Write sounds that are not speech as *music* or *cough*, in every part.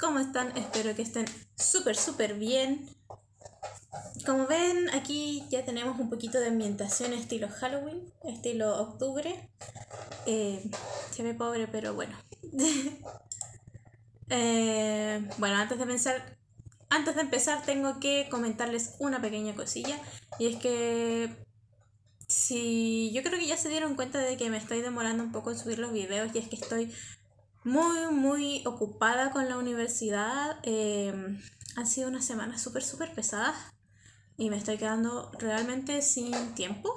¿cómo están? Espero que estén súper, súper bien. Como ven, aquí ya tenemos un poquito de ambientación estilo Halloween, estilo octubre. Eh, se ve pobre, pero bueno. *laughs* Eh, bueno, antes de pensar, antes de empezar tengo que comentarles una pequeña cosilla. Y es que si yo creo que ya se dieron cuenta de que me estoy demorando un poco en subir los videos y es que estoy muy, muy ocupada con la universidad. Em, han sido unas semanas súper, súper pesadas y me estoy quedando realmente sin tiempo.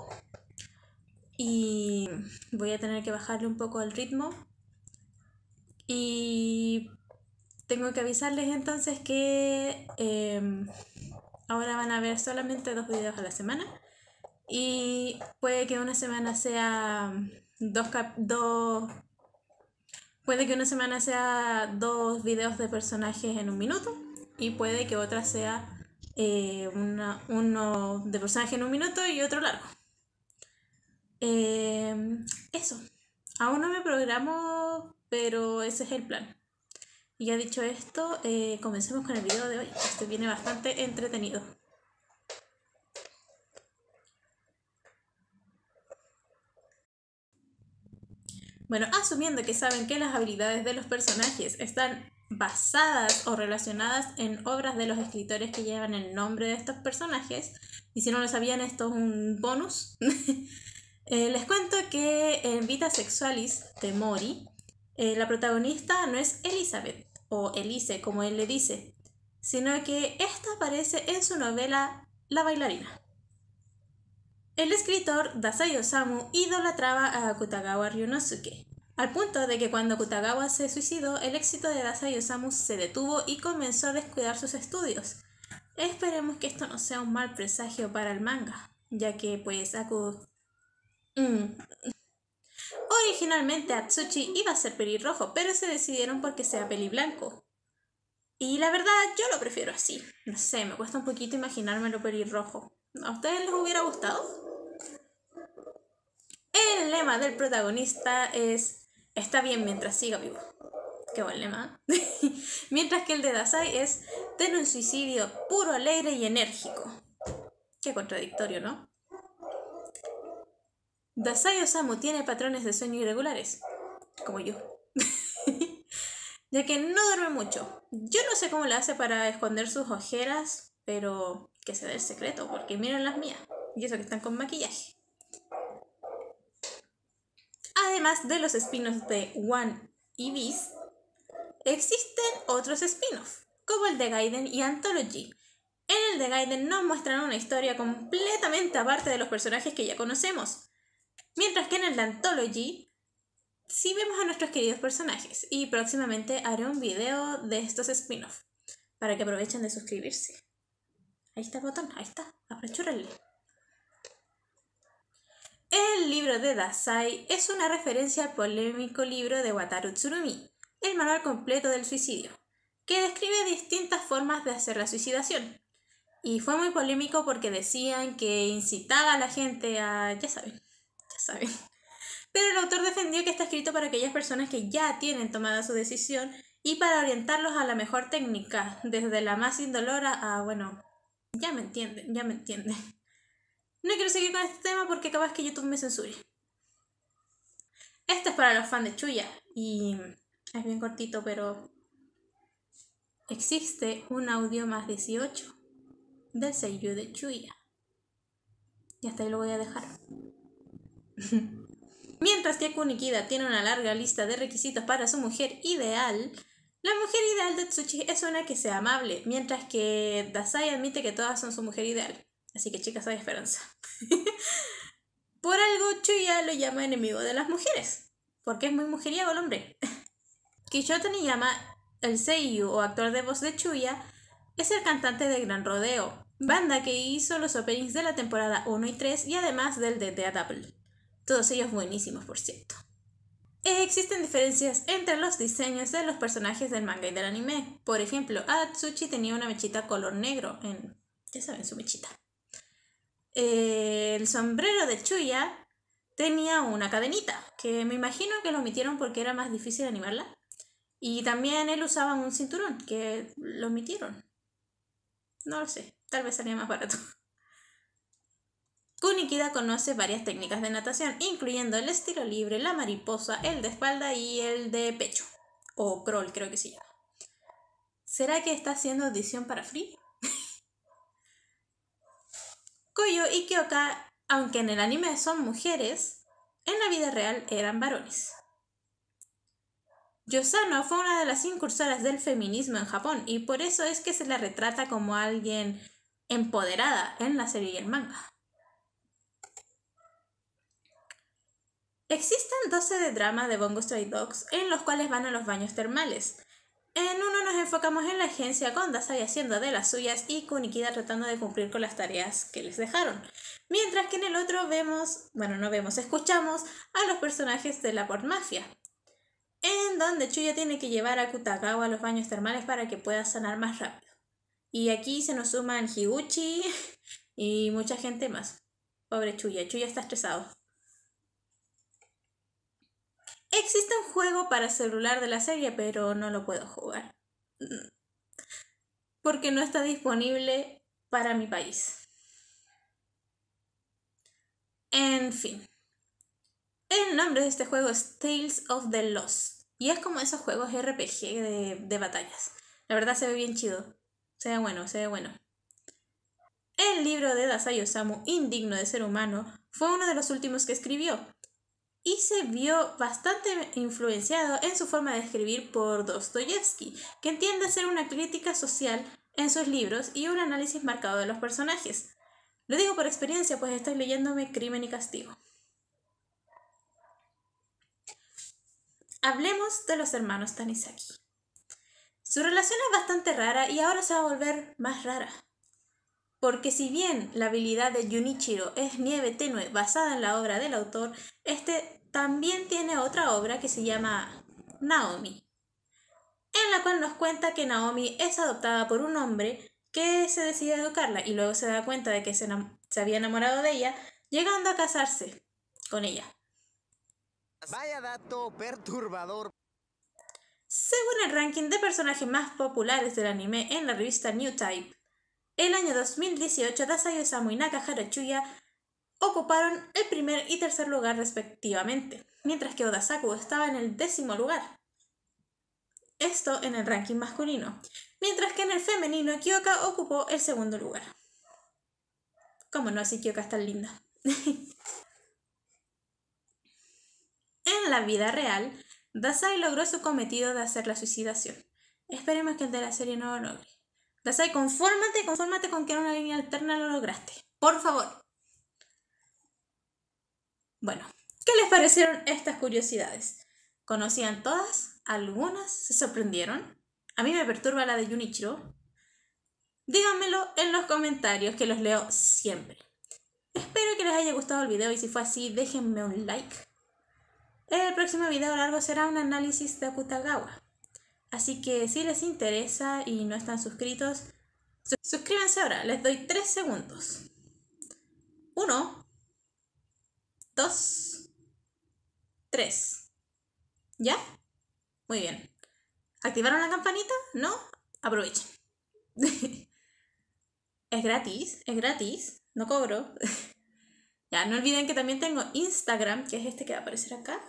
Y voy a tener que bajarle un poco el ritmo. Y tengo que avisarles entonces que em, ahora van a ver solamente dos videos a la semana. Y puede que una semana sea dos, dos Puede que una semana sea dos videos de personajes en un minuto y puede que otra sea eh, uno de personaje en un minuto y otro largo. Em, eso. Aún no me programo, pero ese es el plan. Y ya dicho esto, eh, comencemos con el video de hoy. Este viene bastante entretenido. Bueno, asumiendo que saben que las habilidades de los personajes están basadas o relacionadas en obras de los escritores que llevan el nombre de estos personajes, y si no lo sabían, esto es un bonus. *laughs* Eh, les cuento que en Vita Sexualis de Mori, eh, la protagonista no es Elizabeth, o Elise, como él le dice, sino que esta aparece en su novela La bailarina. El escritor Dasai Osamu idolatraba a Kutagawa Ryunosuke, al punto de que cuando Kutagawa se suicidó, el éxito de Dasai Osamu se detuvo y comenzó a descuidar sus estudios. Esperemos que esto no sea un mal presagio para el manga, ya que pues Aku... Mm, originalmente Atsuchi iba a ser pelirrojo, pero se decidieron porque sea peliblanco. blanco. Y la verdad, yo lo prefiero así. No sé, me cuesta un poquito imaginármelo pelirrojo. ¿A ustedes les hubiera gustado? El lema del protagonista es Está bien mientras siga vivo. Qué buen lema. *laughs* mientras que el de Dasai es Ten un suicidio puro, alegre y enérgico. Qué contradictorio, ¿no? Dasai Osamu tiene patrones de sueño irregulares, como yo. *laughs* ya que no duerme mucho. Yo no sé cómo le hace para esconder sus ojeras, pero que se dé el secreto, porque miren las mías. Y eso que están con maquillaje. Además de los spin-offs de One y Beast, existen otros spin-offs, como el de Gaiden y Anthology. En el de Gaiden nos muestran una historia completamente aparte de los personajes que ya conocemos, mientras que en el de Anthology sí vemos a nuestros queridos personajes y próximamente haré un video de estos spin-offs para que aprovechen de suscribirse. Ahí está el botón, ahí está, el libro de Dasai es una referencia al polémico libro de Wataru Tsurumi, El Manual Completo del Suicidio, que describe distintas formas de hacer la suicidación. Y fue muy polémico porque decían que incitaba a la gente a... ya saben, ya saben. *laughs* Pero el autor defendió que está escrito para aquellas personas que ya tienen tomada su decisión y para orientarlos a la mejor técnica, desde la más indolora a, bueno, ya me entienden, ya me entienden. No quiero seguir con este tema porque capaz que YouTube me censure. Este es para los fans de Chuya y es bien cortito, pero existe un audio más 18 del sello de Chuya. Y hasta ahí lo voy a dejar. *laughs* Mientras que Kunikida tiene una larga lista de requisitos para su mujer ideal, la mujer ideal de Tsuchi es una que sea amable, mientras que Dasai admite que todas son su mujer ideal. Así que chicas, hay esperanza. *laughs* Por algo Chuya lo llama enemigo de las mujeres, porque es muy mujeriego el hombre. *laughs* Kishoto llama el seiyu o actor de voz de Chuya, es el cantante de Gran Rodeo, banda que hizo los openings de la temporada 1 y 3 y además del de The Todos ellos buenísimos, por cierto. Existen diferencias entre los diseños de los personajes del manga y del anime. Por ejemplo, Atsuchi tenía una mechita color negro en... ya saben, su mechita el sombrero de Chuya tenía una cadenita, que me imagino que lo omitieron porque era más difícil animarla. Y también él usaba un cinturón, que lo omitieron. No lo sé, tal vez salía más barato. *laughs* Kunikida conoce varias técnicas de natación, incluyendo el estilo libre, la mariposa, el de espalda y el de pecho. O crawl, creo que se llama. ¿Será que está haciendo edición para Free? Koyo y Kyoka, aunque en el anime son mujeres, en la vida real eran varones. Yosano fue una de las incursoras del feminismo en Japón y por eso es que se la retrata como alguien empoderada en la serie y el manga. Existen 12 de drama de Bongo Stray Dogs en los cuales van a los baños termales, en uno nos enfocamos en la agencia con Dasai haciendo de las suyas y Kunikida tratando de cumplir con las tareas que les dejaron. Mientras que en el otro vemos, bueno, no vemos, escuchamos a los personajes de la Port Mafia. En donde Chuya tiene que llevar a Kutakawa a los baños termales para que pueda sanar más rápido. Y aquí se nos suman Higuchi *laughs* y mucha gente más. Pobre Chuya, Chuya está estresado. Existe un juego para celular de la serie, pero no lo puedo jugar. Mm. Porque no está disponible para mi país. En fin. El nombre de este juego es Tales of the Lost. Y es como esos juegos RPG de, batallas. La verdad se ve bien chido. Se ve bueno, se ve bueno. El libro de Dazai Osamu, Indigno de Ser Humano, fue uno de los últimos que escribió, y se vio bastante influenciado en su forma de escribir por Dostoyevsky, que entiende a ser una crítica social en sus libros y un análisis marcado de los personajes. Lo digo por experiencia, pues estoy leyéndome Crimen y Castigo. Hablemos de los hermanos Tanizaki. Su relación es bastante rara y ahora se va a volver más rara porque si bien la habilidad de Junichiro es nieve tenue basada en la obra del autor, este también tiene otra obra que se llama Naomi, en la cual nos cuenta que Naomi es adoptada por un hombre que se decide educarla y luego se da cuenta de que se, había enamorado de ella, llegando a casarse con ella. dato perturbador. Según el ranking de personajes más populares del anime en la revista New Type, el año 2018, Dasai Osamu y Naka Harachuya ocuparon el primer y tercer lugar respectivamente, mientras que Odasaku estaba en el décimo lugar. Esto en el ranking masculino, mientras que en el femenino Kyoka ocupó el segundo lugar. Cómo no, si Kyoka es tan linda. *laughs* en la vida real, Dasai logró su cometido de hacer la suicidación. Esperemos que el de la serie no lo logre. Confórmate, confórmate con que en una línea alterna lo lograste. Por favor. Bueno, ¿qué les parecieron estas curiosidades? ¿Conocían todas? ¿Algunas se sorprendieron? A mí me perturba la de Junichiro. Díganmelo en los comentarios que los leo siempre. Espero que les haya gustado el video y si fue así déjenme un like. El próximo video largo será un análisis de Akutagawa. Así que si les interesa y no están suscritos, suscríbanse ahora, les doy 3 segundos. 1, 2, 3. ¿Ya? Muy bien. ¿Activaron la campanita? ¿No? Aprovechen. *laughs* es gratis, es gratis, no cobro. *laughs* ya, no olviden que también tengo Instagram, que es este que va a aparecer acá.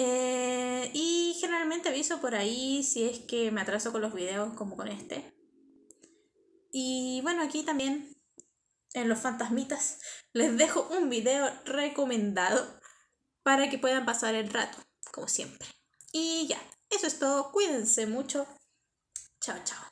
Eh, y generalmente aviso por ahí si es que me atraso con los videos como con este. Y bueno, aquí también en los fantasmitas *laughs* les dejo un video recomendado para que puedan pasar el rato, como siempre. Y ya, eso es todo. Cuídense mucho. Chao, chao.